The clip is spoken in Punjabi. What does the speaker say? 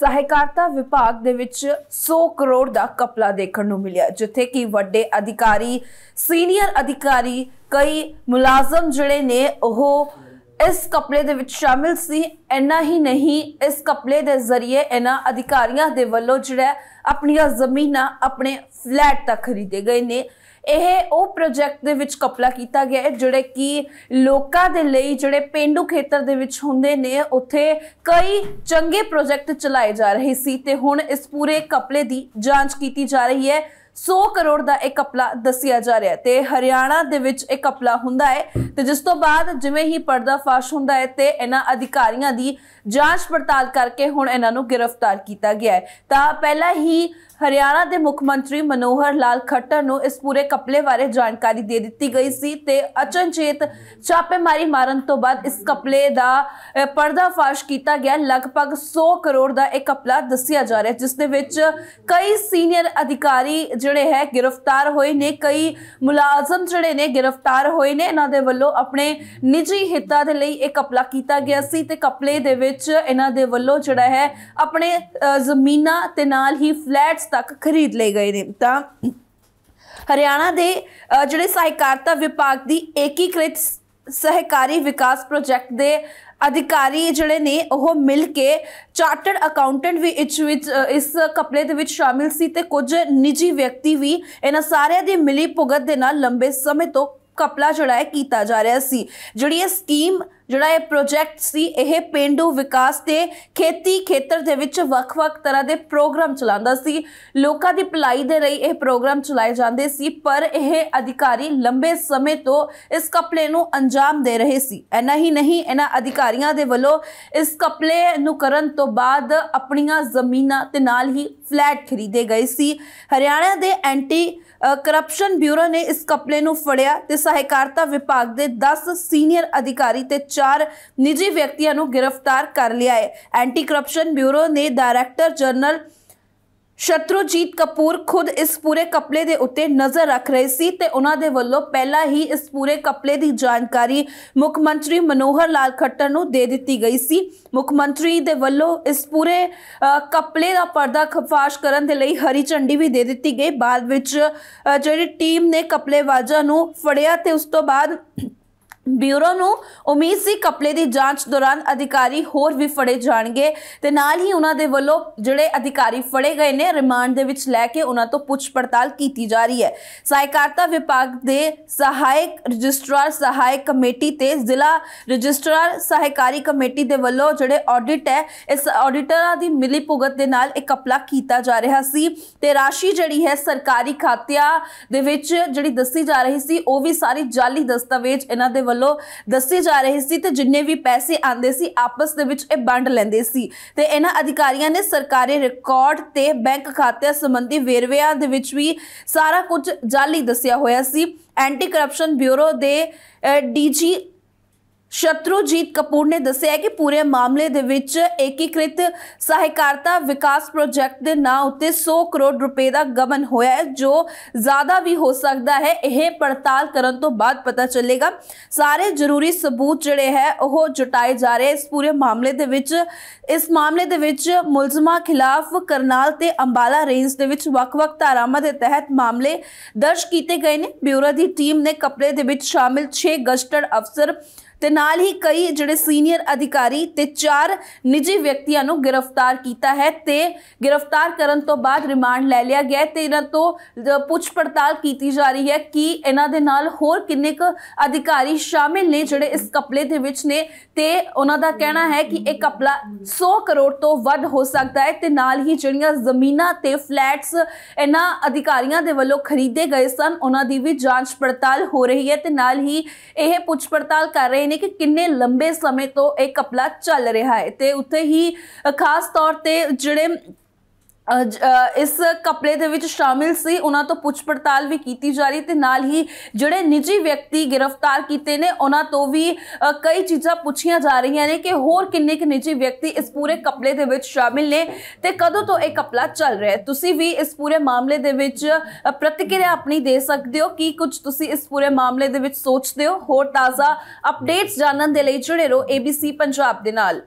ਸਹਿਕਾਰਤਾ ਵਿਭਾਗ ਦੇ ਵਿੱਚ 100 ਕਰੋੜ ਦਾ ਕਪਲਾ ਦੇਖਣ ਨੂੰ ਮਿਲਿਆ ਜਿੱਥੇ ਕਿ ਵੱਡੇ ਅਧਿਕਾਰੀ ਸੀਨੀਅਰ ਅਧਿਕਾਰੀ ਕਈ ਮੁਲਾਜ਼ਮ ਜਿਹੜੇ ਨੇ ਉਹ ਇਸ ਕਪਲੇ ਦੇ ਵਿੱਚ ਸ਼ਾਮਿਲ ਸੀ ਇੰਨਾ ਹੀ ਨਹੀਂ ਇਸ ਕਪਲੇ ਦੇ ਜ਼ਰੀਏ ਇਹਨਾਂ ਅਧਿਕਾਰੀਆਂ ਦੇ ਵੱਲੋਂ ਜਿਹੜਾ ਆਪਣੀਆਂ ਜ਼ਮੀਨਾਂ ਆਪਣੇ ਫਲੈਟ ਤੱਕ ਖਰੀਦੇ ਗਏ ਨੇ ਇਹ ਉਹ ਪ੍ਰੋਜੈਕਟ ਦੇ ਵਿੱਚ ਕਪਲਾ ਕੀਤਾ ਗਿਆ ਹੈ ਜਿਹੜੇ ਕਿ ਲੋਕਾਂ ਦੇ ਲਈ ਜਿਹੜੇ ਪਿੰਡੂ ਖੇਤਰ ਦੇ ਵਿੱਚ ਹੁੰਦੇ ਨੇ ਉੱਥੇ ਕਈ ਚੰਗੇ ਪ੍ਰੋਜੈਕਟ ਚਲਾਏ ਜਾ ਰਹੇ ਸੀ ਤੇ ਹੁਣ ਇਸ ਪੂਰੇ ਕਪਲੇ ਦੀ ਜਾਂਚ ਕੀਤੀ ਜਾ ਰਹੀ ਹੈ 100 ਕਰੋੜ ਦਾ ਇੱਕ ਕਪਲਾ ਦੱਸਿਆ ਜਾ ਰਿਹਾ ਤੇ ਹਰਿਆਣਾ ਦੇ ਵਿੱਚ ਇੱਕ ਕਪਲਾ ਹੁੰਦਾ ਹੈ ਤੇ ਜਿਸ ਤੋਂ ਬਾਅਦ ਜਿਵੇਂ ਹੀ ਪਰਦਾਫਾਸ਼ ਹੁੰਦਾ ਹੈ ਤੇ ਇਹਨਾਂ ਅਧਿਕਾਰੀਆਂ ਦੀ ਜਾਂਚ ਪੜਤਾਲ ਕਰਕੇ ਹੁਣ ਇਹਨਾਂ ਨੂੰ ਗ੍ਰਿਫਤਾਰ ਕੀਤਾ ਗਿਆ ਹੈ ਤਾਂ ਪਹਿਲਾਂ ਹੀ ਹਰਿਆਣਾ ਦੇ ਮੁੱਖ ਮੰਤਰੀ ਮਨੋਹਰ ਲਾਲ ਖੱਟਰ ਨੂੰ ਇਸ ਪੂਰੇ ਕਪਲੇ ਬਾਰੇ ਜਾਣਕਾਰੀ ਦੇ ਦਿੱਤੀ ਗਈ ਸੀ ਤੇ ਅਚਨਚੇਤ ਛਾਪੇਮਾਰੀ ਮਾਰਨ ਤੋਂ ਬਾਅਦ ਇਸ ਕਪਲੇ ਦਾ ਪਰਦਾਫਾਸ਼ ਕੀਤਾ ਗਿਆ ਲਗਭਗ 100 ਕਰੋੜ ਦਾ ਇਹ ਕਪਲਾ ਦੱਸਿਆ ਜਾ ਰਿਹਾ ਜਿਸ ਦੇ ਵਿੱਚ ਕਈ ਸੀਨੀਅਰ ਅਧਿਕਾਰੀ ਜਿਹੜੇ ਹੈ ਗ੍ਰਿਫਤਾਰ ਹੋਏ ਨੇ ਕਈ ਮੁਲਾਜ਼ਮ ਜਿਹੜੇ ਨੇ ਗ੍ਰਿਫਤਾਰ ਹੋਏ ਨੇ ਇਹਨਾਂ ਦੇ ਵੱਲੋਂ ਆਪਣੇ ਨਿੱਜੀ ਹਿੱਤਾਂ ਦੇ ਲਈ ਇਹ ਕਪਲਾ ਕੀਤਾ ਗਿਆ ਸੀ ਤੇ ਕਪਲੇ ਦੇ ਵਿੱਚ ਇਹਨਾਂ ਦੇ ਵੱਲੋਂ ਜਿਹੜਾ ਹੈ ਆਪਣੇ ਜ਼ਮੀਨਾਂ ਤੇ ਨਾਲ ਹੀ ਫਲੈਟਸ ਤੱਕ ਖਰੀਦ ਲਏ ਗਏ ਨੇ ਤਾਂ ਹਰਿਆਣਾ ਦੇ ਜਿਹੜੇ ਸਹਿਕਾਰਤਾ ਵਿਭਾਗ ਦੀ ਏਕੀਕ੍ਰਿਤ ਸਹਿਕਾਰੀ ਵਿਕਾਸ ਪ੍ਰੋਜੈਕਟ ਦੇ ਅਧਿਕਾਰੀ ਜਿਹੜੇ ਨੇ ਉਹ ਮਿਲ ਕੇ ਚਾਰਟਰਡ ਅਕਾਊਂਟੈਂਟ ਵੀ ਇਸ ਵਿੱਚ ਇਸ ਕਪਲੇ ਦੇ ਵਿੱਚ ਸ਼ਾਮਿਲ ਸੀ ਤੇ ਕੁਝ ਨਿੱਜੀ ਵਿਅਕਤੀ ਵੀ ਇਹਨਾਂ ਸਾਰਿਆਂ ਦੀ ਮਿਲੀ ਭੁਗਤ ਦੇ ਨਾਲ ਲੰਬੇ ਸਮੇਂ ਤੋਂ ਕਪਲਾ ਜੜਾਇਆ ਕੀਤਾ ਜਾ ਰਿਹਾ ਸੀ ਜਿਹੜੀ ਇਹ ਸਕੀਮ ਜਿਹੜਾ ਇਹ ਪ੍ਰੋਜੈਕਟ ਸੀ ਇਹ ਪਿੰਡੂ ਵਿਕਾਸ ਤੇ ਖੇਤੀ ਖੇਤਰ ਦੇ ਵਿੱਚ ਵੱਖ-ਵੱਖ ਤਰ੍ਹਾਂ ਦੇ ਪ੍ਰੋਗਰਾਮ ਚਲਾਉਂਦਾ ਸੀ ਲੋਕਾਂ ਦੀ ਭਲਾਈ ਦੇ ਲਈ ਇਹ ਪ੍ਰੋਗਰਾਮ ਚਲਾਏ ਜਾਂਦੇ ਸੀ ਪਰ ਇਹ ਅਧਿਕਾਰੀ ਲੰਬੇ ਸਮੇਂ ਤੋਂ ਇਸ ਕਪਲੇ ਨੂੰ ਅੰਜਾਮ ਦੇ ਰਹੇ ਸੀ ਐਨਾ ਹੀ ਨਹੀਂ ਇਹਨਾਂ ਅਧਿਕਾਰੀਆਂ ਦੇ ਵੱਲੋਂ ਇਸ ਕਪਲੇ ਨੂੰ ਕਰਨ ਤੋਂ ਬਾਅਦ ਆਪਣੀਆਂ ਜ਼ਮੀਨਾਂ ਤੇ ਨਾਲ ਹੀ ਫਲੈਟ ਖਰੀਦੇ ਗਏ ਸੀ ਹਰਿਆਣਾ ਦੇ ਐਂਟੀ ਕਰਪਸ਼ਨ ਬਿਊਰੋ ਨੇ ਇਸ ਕਪਲੇ ਨੂੰ ਫੜਿਆ ਤੇ ਸਹਿਕਾਰਤਾ ਵਿਭਾਗ ਦੇ 10 ਸੀਨੀਅਰ ਅਧਿਕਾਰੀ ਤੇ ਚਾਰ ਨਿੱਜੀ ਵਿਅਕਤੀਆਂ ਨੂੰ ਗ੍ਰਿਫਤਾਰ ਕਰ ਲਿਆ ਹੈ ਐਂਟੀ ਕਰਪਸ਼ਨ ਬਿਊਰੋ ਨੇ ਡਾਇਰੈਕਟਰ ਜਨਰਲ ਸ਼ਤਰੂਜੀਤ ਕਪੂਰ ਖੁਦ ਇਸ ਪੂਰੇ ਕਪਲੇ ਦੇ ਉੱਤੇ ਨਜ਼ਰ ਰੱਖ ਰਹੇ ਸੀ ਤੇ ਉਹਨਾਂ ਦੇ ਵੱਲੋਂ ਪਹਿਲਾਂ ਹੀ ਇਸ ਪੂਰੇ ਕਪਲੇ ਦੀ ਜਾਣਕਾਰੀ ਮੁੱਖ ਮੰਤਰੀ ਮਨੋਹਰ ਲਾਲ ਖੱਟਰ ਨੂੰ ਦੇ ਦਿੱਤੀ ਗਈ ਸੀ ਮੁੱਖ ਮੰਤਰੀ ਦੇ ਵੱਲੋਂ ਇਸ ਪੂਰੇ ਕਪਲੇ ਦਾ ਪਰਦਾ ਖਫਾਸ਼ ਕਰਨ ਦੇ ਲਈ ਹਰੀ ਝੰਡੀ ਵੀ ਦੇ ਦਿੱਤੀ ਗਈ ਬਾਅਦ ਵਿੱਚ ਜਿਹੜੀ ਟੀਮ ਨੇ ਕਪਲੇ ਵਾਜਾ ਨੂੰ ਫੜਿਆ ਤੇ ਉਸ ਤੋਂ ਬਾਅਦ ਬਿਊਰੋ ਨੂੰ ਉਮੀਦ ਸੀ ਕਪਲੇ ਦੀ ਜਾਂਚ ਦੌਰਾਨ ਅਧਿਕਾਰੀ ਹੋਰ ਵੀ ਫੜੇ ਜਾਣਗੇ ਤੇ ਨਾਲ ਹੀ ਉਹਨਾਂ ਦੇ ਵੱਲੋਂ ਜਿਹੜੇ ਅਧਿਕਾਰੀ ਫੜੇ ਗਏ ਨੇ ਰਿਮਾਂਡ ਦੇ ਵਿੱਚ ਲੈ ਕੇ ਉਹਨਾਂ ਤੋਂ ਪੁੱਛ ਪੜਤਾਲ ਕੀਤੀ ਜਾ ਰਹੀ ਹੈ ਸਹਾਇਕਾਰਤਾ ਵਿਭਾਗ ਦੇ ਸਹਾਇਕ ਰਜਿਸਟਰਾਰ ਸਹਾਇਕ ਕਮੇਟੀ ਤੇ ਜ਼ਿਲ੍ਹਾ ਰਜਿਸਟਰਾਰ ਸਹਾਇਕਾਰੀ ਕਮੇਟੀ ਦੇ ਵੱਲੋਂ ਜਿਹੜੇ ਆਡਿਟ ਹੈ ਇਸ ਆਡਿਟਰਾਂ ਦੀ ਮਿਲੀ ਭੁਗਤ ਦੇ ਨਾਲ ਇੱਕ ਕਪਲਾ ਕੀਤਾ ਜਾ ਰਿਹਾ ਸੀ ਤੇ ਰਾਸ਼ੀ ਜਿਹੜੀ ਹੈ ਸਰਕਾਰੀ ਖਾਤਿਆਂ ਦੇ ਵਿੱਚ ਜਿਹੜੀ ਦੱਸੀ ਜਾ ਰਹੀ ਸੀ ਉਹ ਵੀ ਸਾਰੀ ਜਾਲੀ ਦਸਤਾਵੇਜ਼ ਇਹਨਾਂ ਦੇ ਵੱਲੋਂ ਦੱਸੀ ਜਾ ਰਹੀ ਸੀ ਤੇ ਜਿੰਨੇ ਵੀ ਪੈਸੇ ਆਂਦੇ ਸੀ ਆਪਸ ਦੇ ਵਿੱਚ ਇਹ ਵੰਡ ਲੈਂਦੇ ਸੀ ਤੇ ਇਹਨਾਂ ਅਧਿਕਾਰੀਆਂ ਨੇ ਸਰਕਾਰੀ ਰਿਕਾਰਡ ਤੇ ਬੈਂਕ ਖਾਤੇ ਸੰਬੰਧੀ ਵੇਰਵਿਆਂ ਦੇ ਵਿੱਚ ਵੀ ਸਾਰਾ ਕੁਝ ਜਾਲੀ ਦੱਸਿਆ ਹੋਇਆ ਸੀ ਐਂਟੀ ਕਰਪਸ਼ਨ ਬਿਊਰੋ ਦੇ ਡੀਜੀ ਸ਼ਤਰੂਜੀਤ ਕਪੂਰ ਨੇ ਦੱਸਿਆ ਕਿ ਪੂਰੇ ਮਾਮਲੇ ਦੇ ਵਿੱਚ ਏਕੀਕ੍ਰਿਤ ਸਹਿਕਾਰਤਾ ਵਿਕਾਸ ਪ੍ਰੋਜੈਕਟ ਦੇ ਨਾਂ ਉੱਤੇ 100 ਕਰੋੜ ਰੁਪਏ ਦਾ ਗਮਨ ਹੋਇਆ ਹੈ ਜੋ ਜ਼ਿਆਦਾ ਵੀ ਹੋ ਸਕਦਾ ਹੈ ਇਹ ਪੜਤਾਲ ਕਰਨ ਤੋਂ ਬਾਅਦ ਪਤਾ ਚੱਲੇਗਾ ਸਾਰੇ ਜ਼ਰੂਰੀ ਸਬੂਤ ਜਿਹੜੇ ਹੈ ਉਹ ਜੁਟਾਏ ਜਾ ਰਹੇ ਇਸ ਪੂਰੇ ਮਾਮਲੇ ਦੇ ਵਿੱਚ ਇਸ ਮਾਮਲੇ ਦੇ ਵਿੱਚ ਮੁਲਜ਼ਮਾਂ ਖਿਲਾਫ ਕਰਨਾਲ ਤੇ ਅੰਬਾਲਾ ਰੇਂਜ ਦੇ ਵਿੱਚ ਵੱਖ-ਵੱਖ ਧਾਰਾਵਾਂ ਦੇ ਤਹਿਤ ਮਾਮਲੇ ਦਰਜ ਕੀਤੇ ਗਏ ਨੇ ਬਿਊਰੋ ਦੀ ਟੀਮ ਨੇ ਕਪੜੇ ਦੇ ਵਿੱਚ ਸ਼ਾਮਿਲ 6 ਗਸ਼ਟਰ ਅਫਸਰ ਤੇ ਨਾਲ ਹੀ ਕਈ ਜਿਹੜੇ ਸੀਨੀਅਰ ਅਧਿਕਾਰੀ ਤੇ ਚਾਰ ਨਿੱਜੀ ਵਿਅਕਤੀਆਂ ਨੂੰ ਗ੍ਰਿਫਤਾਰ ਕੀਤਾ ਹੈ ਤੇ ਗ੍ਰਿਫਤਾਰ ਕਰਨ ਤੋਂ ਬਾਅਦ ਰਿਮਾਂਡ ਲੈ ਲਿਆ ਗਿਆ ਤੇ ਇਹਨਾਂ ਤੋਂ ਪੁੱਛ ਪੜਤਾਲ ਕੀਤੀ ਜਾ ਰਹੀ ਹੈ ਕਿ ਇਹਨਾਂ ਦੇ ਨਾਲ ਹੋਰ ਕਿੰਨੇ ਕੁ ਅਧਿਕਾਰੀ ਸ਼ਾਮਿਲ ਨੇ ਜਿਹੜੇ ਇਸ ਕਪਲੇ ਦੇ ਵਿੱਚ ਨੇ ਤੇ ਉਹਨਾਂ ਦਾ ਕਹਿਣਾ ਹੈ ਕਿ ਇਹ ਕਪਲਾ 100 ਕਰੋੜ ਤੋਂ ਵੱਧ ਹੋ ਸਕਦਾ ਹੈ ਤੇ ਨਾਲ ਹੀ ਜਿਹੜੀਆਂ ਜ਼ਮੀਨਾਂ ਤੇ ਫਲੈਟਸ ਇਹਨਾਂ ਅਧਿਕਾਰੀਆਂ ਦੇ ਵੱਲੋਂ ਖਰੀਦੇ ਗਏ ਸਨ ਉਹਨਾਂ ਦੀ ਵੀ ਜਾਂਚ ਪੜਤਾਲ ਹੋ ਰਹੀ ਹੈ ਤੇ ਨਾਲ ਹੀ ਇਹ ਪੁੱਛ ਪੜਤਾਲ ਕਰ ਰਹੇ ਨੇ ਕਿ ਕਿ ਕਿੰਨੇ ਲੰਬੇ ਸਮੇਂ ਤੋਂ ਇਹ ਕਪਲਾ ਚੱਲ ਰਿਹਾ ਹੈ ਤੇ ਉੱਥੇ ਹੀ ਖਾਸ ਤੌਰ ਤੇ ਜਿਹੜੇ ਇਸ ਕਪਲੇ ਦੇ ਵਿੱਚ ਸ਼ਾਮਿਲ ਸੀ ਉਹਨਾਂ ਤੋਂ ਪੁੱਛ ਪੜਤਾਲ ਵੀ ਕੀਤੀ ਜਾ ਰਹੀ ਤੇ ਨਾਲ ਹੀ ਜਿਹੜੇ ਨਿੱਜੀ ਵਿਅਕਤੀ ਗ੍ਰਿਫਤਾਰ ਕੀਤੇ ਨੇ ਉਹਨਾਂ ਤੋਂ ਵੀ ਕਈ ਚੀਜ਼ਾਂ ਪੁੱਛੀਆਂ ਜਾ ਰਹੀਆਂ ਨੇ ਕਿ ਹੋਰ ਕਿੰਨੇ ਕਿ ਨਿੱਜੀ ਵਿਅਕਤੀ ਇਸ ਪੂਰੇ ਕਪਲੇ ਦੇ ਵਿੱਚ ਸ਼ਾਮਿਲ ਨੇ ਤੇ ਕਦੋਂ ਤੋਂ ਇਹ ਕਪਲਾ ਚੱਲ ਰਿਹਾ ਹੈ ਤੁਸੀਂ ਵੀ ਇਸ ਪੂਰੇ ਮਾਮਲੇ ਦੇ ਵਿੱਚ ਪ੍ਰਤੀਕਿਰਿਆ ਆਪਣੀ ਦੇ ਸਕਦੇ ਹੋ ਕੀ ਕੁਝ ਤੁਸੀਂ ਇਸ ਪੂਰੇ ਮਾਮਲੇ ਦੇ ਵਿੱਚ ਸੋਚਦੇ ਹੋ ਹੋਰ ਤਾਜ਼ਾ ਅਪਡੇਟਸ ਜਾਣਨ ਦੇ ਲਈ ਜੁੜੇ ਰਹੋ ABC ਪੰਜਾਬ ਦੇ ਨਾਲ